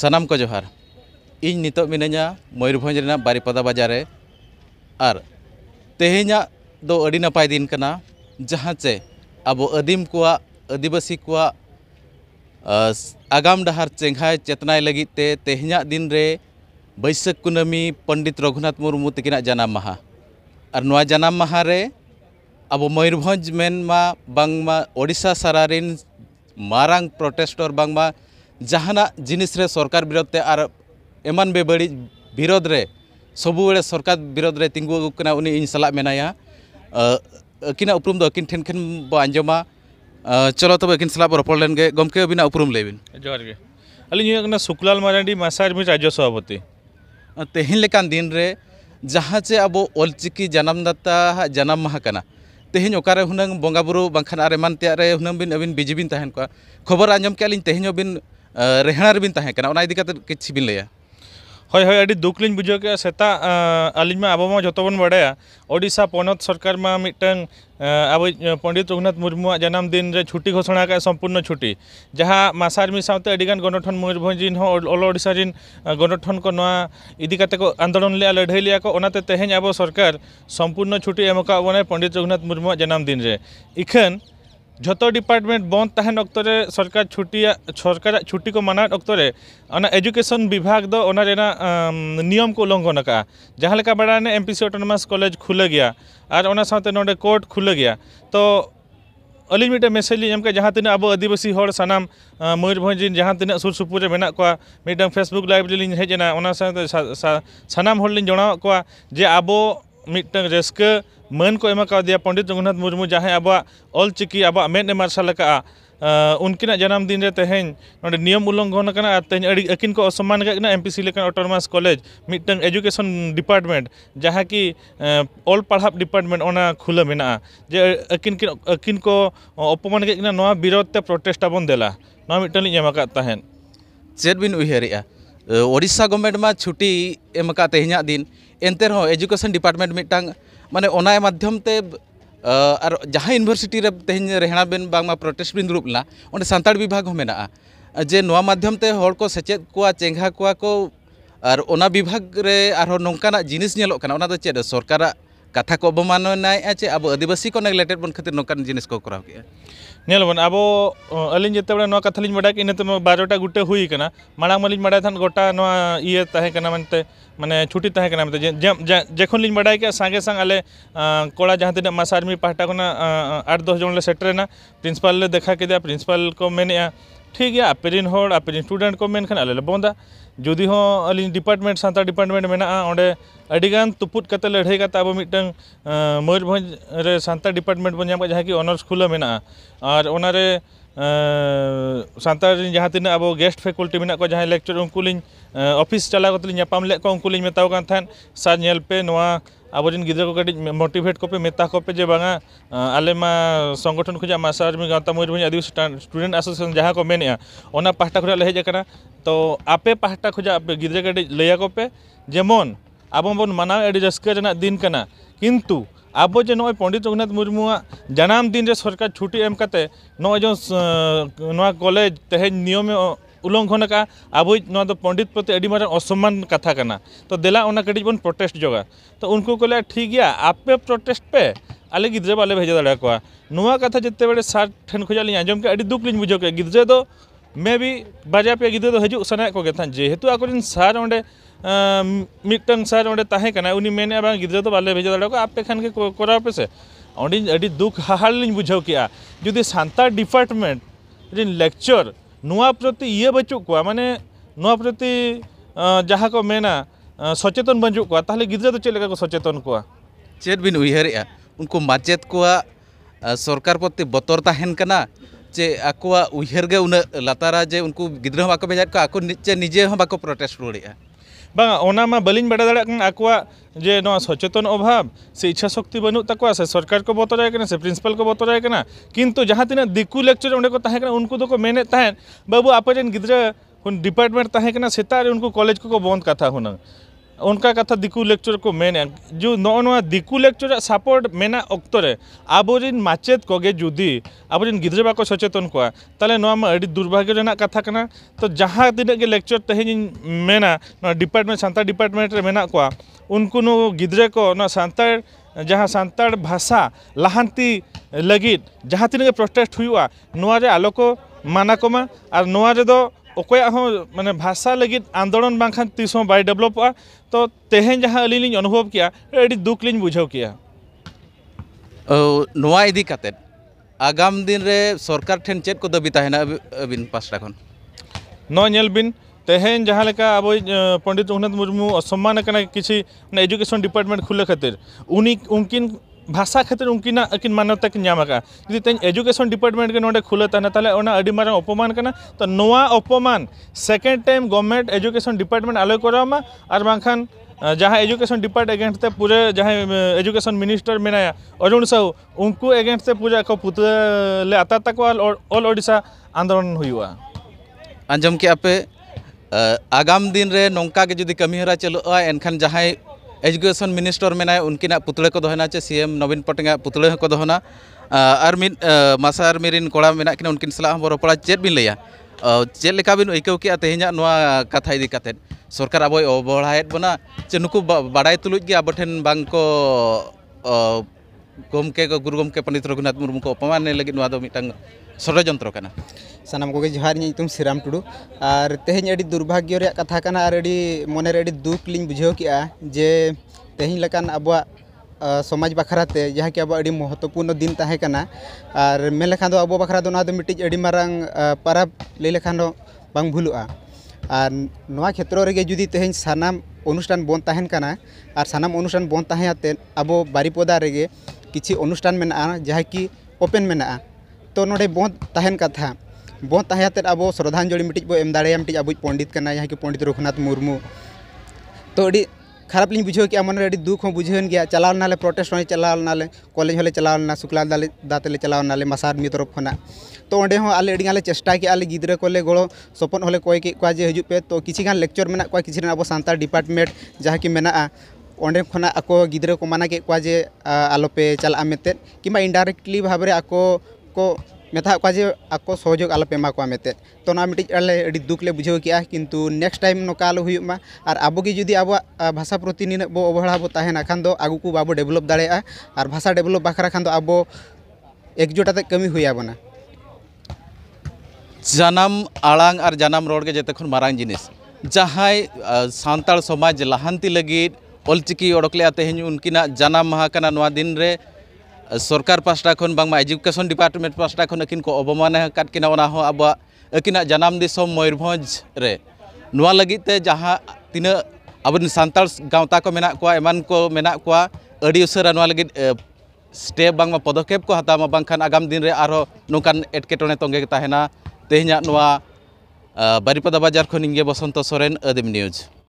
सनाम को जोहार इन नित मिना मयूरभ बारीपदा बाजारे और तेहेना दो अड़ी नपाय दिन करना जहाँ चे अब आदिम को आदिवासी को आगाम डहार चेंघाय चेतनाय लगते तेहेना दिन रे बैशाख कुनमी पंडित रघुनाथ मुर्मू तक जनाम महा और ना जनाम माहा रे अब मयूरभ मेनमा बांगमा ओडिशा रिन मारांग प्रोटेस्टर बांगमा ᱡᱟᱦᱟᱱᱟᱜ ᱡᱤᱱᱤᱥ ᱨᱮ ᱥᱚᱨᱠᱟᱨ ᱵᱤᱨᱳᱫᱽ ᱛᱮ ᱟᱨ ᱮᱢᱟᱱ ᱵᱮᱵᱟᱹᱲᱤᱡ ᱵᱤᱨᱳᱫᱽ ᱨᱮ ᱥᱚᱵᱩᱵᱮᱲᱮ ᱥᱚᱨᱠᱟᱨ ᱵᱤᱨᱳᱫᱽ ᱨᱮ ᱛᱤᱸᱜᱩ ᱟᱹᱜᱩ ᱠᱟᱱᱟ ᱩᱱᱤ ᱤᱧ ᱥᱟᱞᱟᱜ ᱢᱮᱱᱟᱭᱟ ᱟᱹᱠᱤᱱᱟᱜ ᱩᱯᱨᱩᱢ ᱫᱚ ᱟᱹᱠᱤᱱ ᱴᱷᱮᱱ ᱠᱷᱚᱱ ᱵᱚ ᱟᱸᱡᱚᱢᱟ ᱪᱚᱞᱚ ᱛᱚᱵᱮ ᱟᱹᱠᱤᱱ ᱥᱟᱞᱟᱜ ᱵᱚ ᱨᱚᱯᱚᱲ ᱞᱮᱱ ᱜᱮ ᱜᱚᱢᱠᱮ ᱟᱹᱵᱤᱱᱟᱜ ᱩᱯᱨᱩᱢ ᱞᱟᱹᱭ ᱵᱤᱱ ᱡᱚᱦᱟᱨ ᱜᱮ ᱟᱹᱞᱤᱧ ᱦᱩᱭᱩᱜ ᱠᱟᱱᱟ ᱥᱩᱠᱞᱟᱞ ᱢᱟᱨᱟᱱᱰᱤ ᱢᱟᱥᱟᱡᱽ ᱢᱤᱫ ᱨᱟᱡᱽᱡᱚ ᱥᱚᱵᱷᱟᱯᱚᱛᱤ ᱛᱮᱦᱮᱧ ᱞᱮᱠᱟᱱ ᱫᱤᱱ ᱨᱮ ᱡᱟᱦᱟᱸ ᱪᱮ ᱟᱵᱚ ᱚᱞᱪᱤᱠᱤ ᱡᱟᱱᱟᱢ ᱫᱟᱛᱟ ᱡᱟᱱᱟᱢ ᱢᱟᱦᱟ ᱠᱟᱱᱟ ᱛᱮᱦᱮᱧ ᱚᱠᱟᱨᱮ ᱦᱩᱱᱟᱹᱝ ᱵᱚᱸᱜᱟ ᱵᱩᱨᱩ ᱵᱟᱝᱠᱷᱟᱱ ᱟᱨ ᱮᱢᱟᱱ ᱛᱮᱭᱟᱜ ᱨᱮ ᱦᱩᱱᱟᱹᱝ ᱵᱤᱱ ᱟᱹᱵᱤᱱ ᱵᱤᱡᱤ ᱵᱤᱱ ᱛᱟᱦᱮᱱ ᱠᱚᱜᱼᱟ ᱠᱷᱚᱵᱚᱨ ᱟᱸᱡᱚᱢ ᱠᱮᱜᱼᱟ ᱞᱤᱧ ᱛᱮᱦᱮᱧ ᱦᱚᱸ ᱵᱤᱱ ᱨᱮᱦᱟᱲ ᱨᱮᱵᱤᱱ ᱛᱟᱦᱮᱸ ᱠᱟᱱᱟ ᱚᱱᱟ ᱤᱫᱤ ᱠᱟᱛᱮᱫ अभी दुख लिंग बुझे सेता आलिमा अब जोबन बड़ा ओडिशा पनत सरकार में मिटन अब पंडित रघुनाथ मुर्मू जन्म दिन रे छुट्टी घोषणा का संपूर्ण छुट्टी जहाँ मासार्मी साथ गणठन मयूरभंज ऑल ओडिशा रिन गणठन को ना इदी को आंदोलन लिया लड़ाई लिया को ओनाते अब सरकार संपूर्ण छुट्टी एमका पंडित रघुनाथ मुर्मू जन्म दिन रे इखन ᱡᱷᱚᱛᱚ ᱰᱤᱯᱟᱨᱴᱢᱮᱱᱴ ᱵᱚᱱᱫ ᱛᱟᱦᱮᱱ ᱚᱠᱛᱚ ᱨᱮ ᱥᱚᱨᱠᱟᱨ ᱪᱷᱩᱴᱤᱭᱟ ᱥᱚᱨᱠᱟᱨᱟᱜ ᱪᱷᱩᱴᱤ ᱠᱚ ᱢᱟᱱᱟᱣᱮᱫ ᱚᱠᱛᱚ ᱨᱮ ᱚᱱᱟ ᱮᱰᱩᱠᱮᱥᱚᱱ ᱵᱤᱵᱷᱟᱜᱽ ᱫᱚ ᱚᱱᱟ ᱨᱮᱱᱟᱜ ᱱᱤᱭᱚᱢ ᱠᱚ ᱩᱞᱞᱚᱝᱜᱷᱚᱱ ᱟᱠᱟᱜᱼᱟ ᱡᱟᱦᱟᱸ ᱞᱮᱠᱟ ᱵᱟᱲᱟᱭᱱᱟ ᱮᱢᱯᱤᱥᱤ ᱚᱴᱳᱱᱚᱢᱟᱥ ᱠᱚᱞᱮᱡᱽ ᱠᱷᱩᱞᱟᱹ ᱜᱮᱭᱟ ᱟᱨ ᱚᱱᱟ ᱥᱟᱶᱛᱮ ᱱᱚᱰᱮ ᱠᱳᱨᱴ ᱠᱷᱩᱞᱟᱹ ᱜᱮᱭᱟ ᱛᱚ अली मिटे मेसेज एम के जहाँ तीन अब आदिवासी सामान मयूरभंज जहाँ तीन सुर सुपुर मेना को मिटा फेसबुक लाइव लिंग हजना सामान जड़ा जे अब मिटा रेस्क मन को एम पंडित रघुनाथ मुर्मू जहाँ अब अलचिकी अब मेद मार्शल का उनकिन जन्म दिन तेहन नोडे नियम उल्लंघन तेज अकिन को असम्मान का एमपीसी लेकिन ऑटोनोमस कॉलेज मिटन एजुकेशन डिपार्टमेंट जहाँ की ऑल पढ़ाप डिपार्टमेंट ओना खुला मेना जे अकिन किन अकिन को अपमान के विरोध प्रोटेस्ट आबन देला नोआ तहन चेत बन उ ओडिशा गवर्नमेंट मा छुट्टी एम का तेहना दिन एनते रहो एजुकेशन डिपार्टमेंट मिटांग माने ओना माध्यम ते और जहाँ यूनिवर्सिटी रे तेहन रहना बिन बांगमा प्रोटेस्ट बिन दुरुप ना ओने सांताड़ विभाग हो मेना जे नोआ माध्यम ते होड़ को सचेत कोआ चेंघा कोआ को और ओना विभाग रे आरो नोंकाना जिनिस नेलो काना ओना तो चेद सरकारा कथा को अवमाननाए चे अब आदिवासी को नेग्लेक्टेड बन खातिर नोकान जिनिस को कराव के अब अली जते बड़ा कथा लिन बड़ा कि बारोटा 12टा गुटे हुई कना माड़ा मलिन बड़ा थान गोटा नो मनते माने छुट्टी ताहे कना मनते जेखन लिन बड़ा के सांगे सांग आले कोड़ा जहां तिना मासार्मी पाहटा कोना आठ दस जन ले सेटरेना देखा के दिया को मेने ᱴᱷᱤᱠ ᱜᱮᱭᱟ ᱟᱯᱮᱨᱮᱱ ᱦᱚᱲ ᱟᱯᱮᱨᱮᱱ ᱥᱴᱩᱰᱮᱱᱴ ᱠᱚ ᱢᱮᱱᱠᱷᱟᱱ ᱟᱞᱮ ᱞᱮ ᱵᱚᱱᱫᱟ ᱡᱩᱫᱤ ᱦᱚᱸ ᱟᱹᱞᱤᱧ ᱰᱤᱯᱟᱨᱴᱢᱮᱱᱴ ᱥᱟᱱᱛᱟᱲ ᱰᱤᱯᱟᱨᱴᱢᱮᱱᱴ ᱢᱮᱱᱟᱜᱼᱟ ᱚᱸᱰᱮ ᱟᱹᱰᱤᱜᱟᱱ ᱛᱩᱯᱩᱫ ᱠᱟᱛᱮ ᱞᱟᱹᱲᱦᱟᱹᱭ ᱠᱟᱛᱮ ᱟᱵᱚ ᱢᱤᱫᱴᱟᱝ ᱢᱚᱭᱩᱨᱵᱷᱚᱸᱡᱽ ᱨᱮ ᱥᱟᱱᱛᱟᱲ ᱰᱤᱯᱟᱨᱴᱢᱮᱱᱴ ᱵᱚᱱ ᱧᱟᱢ ᱠᱟᱜᱼᱟ ᱡᱟᱦᱟᱸ ᱠᱤ ᱚᱱᱟᱨᱥ ᱠᱷᱩᱞᱟᱹ ᱢᱮᱱᱟᱜᱼᱟ ᱟᱨ ᱚᱱᱟᱨᱮ ᱥᱟᱱᱛᱟᱲ ᱨᱮᱱ ᱡᱟᱦᱟᱸ ᱛᱤᱱᱟᱹᱜ ᱟᱵᱚ ᱜᱮᱥᱴ ᱯᱷᱮᱠᱚᱞᱴᱤ ᱢᱮᱱᱟᱜ ᱠᱚᱣᱟ ᱡᱟᱦᱟᱸᱭ ᱞᱮᱠᱪᱟᱨ ᱩᱱᱠᱩ ᱞᱤᱧ ᱚᱯᱷᱤᱥ ᱪᱟᱞᱟᱣ ᱠᱟᱛᱮ ᱞᱤᱧ ᱧᱟᱯᱟᱢ ᱞᱮᱫ ᱠᱚᱣᱟ ᱩᱱᱠᱩ ᱞᱤᱧ ᱢᱮᱛᱟᱣ ᱠᱟᱱ ᱛᱟᱦᱮᱸᱫ ᱥᱟᱨ ᱧᱮᱞ ᱯᱮ ᱱᱚᱣᱟ अब गिरा मोटीट को मेता को पे बांगा आलेमा संगठन खुद मासाजी गाँव मयूरभ आदिवास स्टूडेंट एसोसिएशन जहाँ को मेना पाहटा खुद हजना तो आपे पाहटा खुद गिरा लिया को पे जेमन अब बन माना रेना दिन करना किंतु अब जे नई पंडित रघुनाथ मुर्मुआ जनाम दिन रे सरकार छुट्टी एम करते नो जो कॉलेज तेज नियम उल्लंघन का अब पंडित प्रति मारे असम्मान कथा करना तो देला कटी बन प्रोटेस्ट जोगा तो उनको को ठीक है आपे प्रोटेस्ट पे आले गिद्रे बाले भेजा दाड़ा कथा जिते बड़े सार ठेन खोजाली आजम के दुख लिंग बुझे गिद्रे तो मे भी बाजा पे गिद्रे तो हजू सना को जेहेतु आकोरिन सार अं मिटन सार ओंडे ताहे कना उनी मेने गिद्रे तो बाले भेजा दाड़े को आपे खान के कोरा पे से ओंडी दुख हाहाल लिंग बुझे जुदी सांता डिपार्टमेंट लेक्चर ᱱᱚᱣᱟ ᱯᱨᱚᱛᱤ ᱤᱭᱟᱹ ᱵᱟᱹᱪᱩᱜ ᱠᱚᱣᱟ ᱢᱟᱱᱮ ᱱᱚᱣᱟ ᱯᱨᱚᱛᱤ ᱡᱟᱦᱟᱸ ᱠᱚ ᱢᱮᱱᱟ ᱥᱚᱪᱮᱛᱚᱱ ᱵᱟᱹᱪᱩᱜ ᱠᱚᱣᱟ ᱛᱟᱦᱞᱮ ᱜᱤᱫᱽᱨᱟᱹ ᱫᱚ ᱪᱮᱫ ᱞᱮᱠᱟ ᱠᱚ ᱥᱚᱪᱮᱛᱚᱱ ᱠᱚᱣᱟ ᱪᱮᱫ ᱵᱤᱱ ᱩᱭᱦᱟᱹᱨᱮᱜᱼᱟ ᱩᱱᱠᱩ ᱢᱟᱪᱮᱫ ᱠᱚᱣᱟᱜ ᱥᱚᱨᱠᱟᱨ ᱯᱨᱚᱛᱤ ᱵᱚᱛᱚᱨ ᱛᱟᱦᱮᱱ ᱠᱟᱱᱟ ᱪᱮ ᱟᱠᱚᱣᱟᱜ ᱩᱭᱦᱟᱹᱨ ᱜᱮ ᱩᱱᱟᱹᱜ ᱞᱟᱛᱟᱨᱟ ᱡᱮ ᱩᱱᱠᱩ ᱜᱤᱫᱽᱨᱟᱹ ᱦᱚᱸ ᱵᱟᱠᱚ ᱵᱷᱮᱡᱟᱭᱮᱫ ᱠᱚᱣᱟ ᱟᱠᱚ ᱪᱮ ᱱᱤᱡᱮ ᱦᱚᱸ ᱵᱟᱠᱚ ᱯᱨᱚᱴᱮᱥᱴ ᱨᱩᱣᱟᱹᱲᱮᱜᱼᱟ बलि बड़ा दाड़ा जे सचेतन अभाव से इच्छा शक्ति बनू तक से सरकार को बतरा से प्रिंसिपल को बतरा करना किंतु जहाँ तीन दिकु लेक्चर उन्हें उनको तो मेने बाबू आप गिद्रा डिपार्टमेंट तहकना सेता उनको कॉलेज को बंद कथा होना ᱚᱱᱠᱟ ᱠᱟᱛᱷᱟ ᱫᱤᱠᱩ ᱞᱮᱠᱪᱟᱨ ᱠᱚ ᱢᱮᱱᱟ ᱡᱮ ᱱᱚᱜᱼᱚ ᱱᱚᱣᱟ ᱫᱤᱠᱩ ᱞᱮᱠᱪᱟᱨᱟᱜ ᱥᱟᱯᱳᱨᱴ ᱢᱮᱱᱟᱜ ᱚᱠᱛᱚ ᱨᱮ ᱟᱵᱚᱨᱮᱱ ᱢᱟᱪᱮᱫ ᱠᱚᱜᱮ ᱡᱩᱫᱤ ᱟᱵᱚᱨᱮᱱ ᱜᱤᱫᱽᱨᱟᱹ ᱵᱟᱠᱚ ᱥᱚᱪᱮᱛᱚᱱ ᱠᱚᱣᱟ ᱛᱟᱦᱞᱮ ᱱᱚᱣᱟ ᱢᱟ ᱟᱹᱰᱤ ᱫᱩᱨᱵᱷᱟᱜᱽᱜᱚ ᱨᱮᱱᱟᱜ ᱠᱟᱛᱷᱟ ᱠᱟᱱᱟ ᱛᱚ ᱡᱟᱦᱟᱸ ᱛᱤᱱᱟᱹᱜ ᱜᱮ ᱞᱮᱠᱪᱟᱨ ᱛᱮᱦᱮᱧᱤᱧ ᱢᱮᱱᱟ ᱱᱚᱣᱟ ᱰᱤᱯᱟᱨᱴᱢᱮᱱᱴ ᱥᱟᱱᱛᱟᱲ ᱰᱤᱯᱟᱨᱴᱢᱮᱱᱴ ᱨᱮ ᱢᱮᱱᱟᱜ ᱠᱚᱣᱟ ᱩᱱᱠᱩ ᱱᱩ ᱜᱤᱫᱽᱨᱟᱹ ᱠᱚ ᱱᱚᱣᱟ ᱥᱟᱱᱛᱟᱲ ᱡᱟᱦᱟᱸ ᱥᱟᱱᱛᱟᱲ ᱵᱷᱟᱥᱟ ᱞᱟᱦᱟᱱᱛᱤ ᱞᱟᱹᱜᱤᱫ ᱡᱟᱦᱟᱸ ᱛᱤᱱᱟᱹᱜ ᱜᱮ ᱯᱨᱚᱴᱮᱥᱴ ᱦᱩᱭᱩᱜᱼᱟ ᱱᱚᱣᱟ ᱨᱮ ᱟᱞᱚ ᱠᱚ ᱢᱟᱱᱟ ᱠᱚᱢᱟ ᱟᱨ ᱱᱚᱣᱟ ᱨᱮᱫᱚ मैं भाषा लगे आंदोलन बाखान तीस बै डेवलपा तो तेहन जहाँ अली अनुभव किया दुख ली बुझे किया आगाम दिन रे सरकार ठेन चेक को दाबी अबिन पासटा खन नलबिन तेहन जहाँ अब पंडित रघुनाथ मुर्मू असम्मान किसी एजुकेशन डिपार्टमेंट खुले खातिर उनकिन भाषा खातिर उनकी अकिन मानवता किन जी तेज एजुकेशन डिपार्टमेंट के नोडे खुले ताना अपमान करना तो नोआ अपमान second time government education department आलो करामा और बाखान जहाँ एजुकेशन डिपार्ट एगेंस्ट पूरे जहाँ एजुकेशन मिनिस्टर मेनाया अरुण साहू उनको एगेंस्ट पूरा को पुतले आता तक वाल ऑल ओडिशा आंदोलन हुआ आंजम के आपे आगाम दिन रे नौका के जुदी कमी हरा चलो आ एनखान जहाँ एजुकेशन मिनिस्टर में उनकी पुतले को दोहना चे सीएम नवीन पटना पुतले को दोहना और मिन मासार मेरिन कोड़ा मेना किन उनकिन सलाह हम रोपड़ा चेत बी लिया चेत लेका बिन ओइकव के कथा इदि काते सरकार अब अबड़ाएत बना चे नुकु बाड़ाय तुलुज अब ठेन बांग ᱜᱚᱢᱠᱮ ᱜᱩᱨᱩ ᱜᱚᱢᱠᱮ ᱯᱚᱱᱰᱤᱛ ᱨᱚᱜᱷᱩᱱᱟᱛᱷ ᱢᱩᱨᱢᱩ ᱠᱚ ᱚᱯᱚᱢᱟᱱᱮ ᱞᱟᱹᱜᱤᱫ ᱱᱚᱣᱟ ᱫᱚ ᱢᱤᱫᱴᱟᱝ ᱥᱚᱲᱚᱡᱚᱱᱛᱨᱚ ᱠᱟᱱᱟ ᱥᱟᱱᱟᱢ ᱠᱚᱜᱮ ᱡᱚᱦᱟᱨ ᱤᱧ ᱧᱩᱛᱩᱢ ᱥᱤᱨᱟᱢ ᱴᱩᱰᱩ ᱟᱨ ᱛᱮᱦᱮᱧ ᱟᱹᱰᱤ ᱫᱩᱨᱵᱷᱟᱜᱽᱜᱚ ᱨᱮᱭᱟᱜ ᱠᱟᱛᱷᱟ ᱠᱟᱱᱟ ᱟᱨ ᱟᱹᱰᱤ ᱢᱚᱱᱮ ᱨᱮ ᱟᱹᱰᱤ ᱫᱩᱠ ᱞᱤᱧ ᱵᱩᱡᱷᱟᱹᱣ ᱠᱮᱜᱼᱟ ᱡᱮ ᱛᱮᱦᱮᱧ ᱞᱮᱠᱟᱱ ᱟᱵᱚᱣᱟᱜ समाज बखराते जहाँ की अब महत्वपूर्ण दिन तहकना और मेन लेखान अब बखरा दो मिट्टी अड़ी मारंग परब लई लेखान बांग भूलुआ और नवा क्षेत्र रे जुदी तेहेन सानाम अनुष्ठान बन तहन और सानाम अनुष्ठान बन तहते अब बारीपदा रेगे किसी अनुष्ठान में जहाँ की ओपन में तो नोड़े बहुत तहन कथा बहुत तहते अब श्रद्धांजलि मिट्टी बो एम दाड़े मिट्टी अब पंडित जहाँ की पंडित रघुनाथ मुर्मू तो अभी खराब लिंग बुझे कि मन दुख हम बुझे गया चलावना प्रोटेस्ट हम चलावना कॉलेज हमें चलावना शुक्ला दाले दाते चलावना मसार मी तरफ खना तो अंडे हम आले अड़ीगान चेष्टा के आले गिदरे को ले गो सपन हमें कय के जे हजू पे तो किसी लेक्चर मे किसी अब सानतार डिपार्टमेंट जहाँ की मेना ᱚᱸᱰᱮ ᱠᱷᱚᱱᱟᱜ ᱟᱠᱚ ᱜᱤᱫᱽᱨᱟᱹ ᱠᱚ ᱢᱟᱱᱟ ᱠᱮᱫ ᱠᱚᱣᱟ ᱡᱮ ᱟᱞᱚᱯᱮ ᱪᱟᱞᱟᱜᱼᱟ ᱢᱮᱱᱛᱮ ᱠᱤᱝᱵᱟ ᱤᱱᱰᱟᱭᱨᱮᱠᱴᱞᱤ ᱵᱷᱟᱵᱽᱨᱮ ᱟᱠᱚ ᱠᱚ ᱢᱮᱛᱟ ᱠᱚᱣᱟ ᱡᱮ ᱟᱠᱚ ᱥᱚᱦᱚᱡᱳᱜᱽ ᱟᱞᱚᱯᱮ ᱮᱢᱟ ᱠᱚᱣᱟ ᱢᱮᱱᱛᱮ ᱛᱚ ᱱᱚᱣᱟ ᱢᱤᱫᱴᱤᱡ ᱟᱞᱮ ᱟᱹᱰᱤ ᱫᱩᱠ ᱞᱮ ᱵᱩᱡᱷᱟᱹᱣ ᱠᱮᱜᱼᱟ ᱠᱤᱱᱛᱩ ᱱᱮᱠᱥᱴ ᱴᱟᱭᱤᱢ ᱱᱚᱝᱠᱟ ᱟᱞᱚ ᱦᱩᱭᱩᱜ ᱢᱟ ᱟᱨ ᱟᱵᱚᱜᱮ ᱡᱩᱫᱤ ᱟᱵᱚᱣᱟᱜ ᱵᱷᱟᱥᱟ ᱯᱨᱚᱛᱤ ᱱᱤᱱᱟᱹᱜ ᱵᱚ ᱚᱵᱚᱦᱮᱲᱟ ᱵᱚ ᱛᱟᱦᱮᱱᱟ ᱠᱷᱟᱱ ᱫᱚ ᱟᱹᱜᱩ ᱠᱚ ᱵᱟᱵᱚ ᱰᱮᱵᱷᱞᱚᱯ ᱫᱟᱲᱮᱭᱟᱜᱼᱟ ᱟᱨ ᱵᱷᱟᱥᱟ ᱰᱮᱵᱷᱞᱚᱯ ᱵᱟᱠᱷᱨᱟ ᱠᱷᱟᱱ ᱫᱚ ᱟᱵᱚ ᱮᱠᱡᱳᱴ ᱟᱛᱮᱫ ᱠᱟᱹᱢᱤ ᱦᱩᱭ ᱟᱵᱚᱱᱟ ᱡᱟᱱᱟᱢ ᱟᱲᱟᱝ ᱟᱨ ᱡᱟᱱᱟᱢ ᱨᱚᱲ ᱜᱮ ᱡᱚᱛᱚ ᱠᱷᱚᱱ ᱢᱟᱨᱟᱝ ᱡᱤᱱᱤᱥ ᱡᱟᱦᱟᱸᱭ ᱥᱟᱱᱛᱟᱲ ᱥᱚᱢᱟᱡᱽ ᱞᱟᱦᱟᱱᱛᱤ ᱞᱟᱹᱜᱤᱫ ᱚᱞᱪᱤᱠᱤ ᱚᱰᱚᱠ ᱞᱮᱜᱼᱟ ᱛᱮᱦᱮᱧ ᱩᱱᱠᱤᱱᱟᱜ ᱡᱟᱱᱟᱢ ᱢᱟᱦᱟ ᱠᱟᱱᱟ ᱱᱚᱣᱟ ᱫᱤᱱ ᱨᱮ ᱥᱚᱨᱠᱟᱨ ᱯᱟᱥᱴᱟ ᱠᱷᱚᱱ ᱵᱟᱝᱢᱟ ᱮᱰᱩᱠᱮᱥᱚᱱ ᱰᱤᱯᱟᱨᱴᱢᱮᱱᱴ ᱯᱟᱥᱴᱟ ᱠᱷᱚᱱ ᱟᱹᱠᱤᱱ ᱠᱚ ᱚᱵᱚᱢᱟᱱ ᱟᱠᱟᱫ ᱠᱤᱱᱟ ᱚᱱᱟ ᱦᱚᱸ ᱟᱵᱚᱣᱟᱜ ᱟᱹᱠᱤᱱᱟᱜ ᱡᱟᱱᱟᱢ ᱫᱤᱥᱚᱢ ᱢᱚᱭᱩᱨᱵᱷᱚᱸᱡᱽ ᱨᱮ ᱱᱚᱣᱟ ᱞᱟᱹᱜᱤᱫ ᱛᱮ ᱡᱟᱦᱟᱸ ᱛᱤᱱᱟᱹᱜ ᱟᱵᱚᱨᱮᱱ ᱥᱟᱱᱛᱟᱲ ᱜᱟᱶᱛᱟ ᱠᱚ ᱢᱮᱱᱟᱜ ᱠᱚᱣᱟ ᱮᱢᱟᱱ ᱠᱚ ᱢᱮᱱᱟᱜ ᱠᱚᱣᱟ ᱟᱹᱰᱤ ᱩᱥᱟᱹᱨᱟ ᱱᱚᱣᱟ ᱞᱟᱹᱜᱤᱫ ᱥᱴᱮᱯ ᱵᱟᱝᱢᱟ ᱯᱚᱫᱚᱠᱷᱮᱯ ᱠᱚ ᱦᱟᱛᱟᱣ ᱢᱟ ᱵᱟᱝᱠᱷᱟᱱ ᱟᱜᱟᱢ ᱫᱤᱱ ᱨᱮ ᱟᱨᱦᱚᱸ ᱱᱚᱝᱠᱟᱱ ᱮᱴᱠᱮᱴᱚᱬᱮ ᱛᱚᱸᱜᱮ ᱛᱟᱦᱮᱱᱟ ᱛᱮᱦᱮᱧᱟᱜ ᱱᱚᱣᱟ बारीपदा बाजार खन बसंत सोरेन अदिम न्यूज़